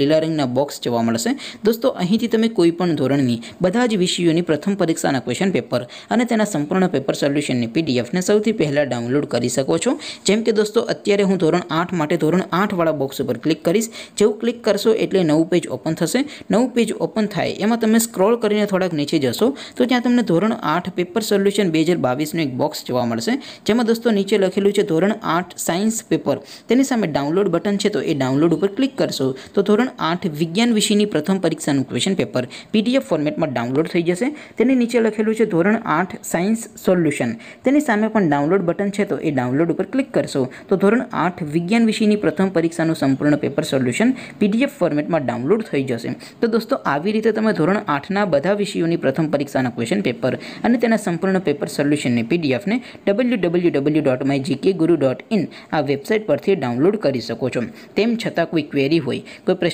લીલા રંગના બોક્સ જોવા મળશે દોસ્તો અહીંથી તમે કોઈપણ ધોરણની બધા જ વિષયોની પ્રથમ પરીક્ષાના ક્વેશ્ચન પેપર અને તેના સંપૂર્ણ પેપર સોલ્યુશનની પીડીએફને સૌથી પહેલાં ડાઉનલોડ કરી શકો છો જેમ કે દોસ્તો અત્યારે હું ધોરણ આઠ માટે ધોરણ આઠવાળા બોક્સ ઉપર ક્લિક કરીશ જેવું ક્લિક કરશો એટલે નવું પેજ ઓપન થશે નવું પેજ ઓપન થાય એમાં તમે સ્ક્રોલ કરીને થોડાક નીચે જશો તો ત્યાં તમને ધોરણ આઠ પેપર સોલ્યુશન બે હજાર બાવીસનું એક બોક્સ જોવા મળશે જેમાં દોસ્તો નીચે લખેલું છે ધોરણ આઠ સાયન્સ પેપર તેની સામે ડાઉનલોડ બટન છે તો એ ડાઉનલોડ ઉપર ક્લિક કરશો તો ધોરણ ધોરણ આઠ વિજ્ઞાન વિષયની પ્રથમ પરીક્ષાનું ક્વેશ્ચન પેપર પીડીએફ ફોર્મેટમાં ડાઉનલોડ થઈ જશે તેની નીચે લખેલું છે ધોરણ આઠ સાયન્સ સોલ્યુશન તેની સામે પણ ડાઉનલોડ બટન છે તો એ ડાઉનલોડ ઉપર ક્લિક કરશો તો ધોરણ આઠ વિજ્ઞાન વિષયની પ્રથમ પરીક્ષાનું સંપૂર્ણ પેપર સોલ્યુશન પીડીએફ ફોર્મેટમાં ડાઉનલોડ થઈ જશે તો દોસ્તો આવી રીતે તમે ધોરણ આઠના બધા વિષયોની પ્રથમ પરીક્ષાના ક્વેશ્ચન પેપર અને તેના સંપૂર્ણ પેપર સોલ્યુશનની પીડીએફને W W W dot my GK guru dot in આ વેબસાઇટ પરથી ડાઉનલોડ કરી શકો છો તેમ છતાં કોઈ ક્વેરી હોય કોઈ પ્રશ્ન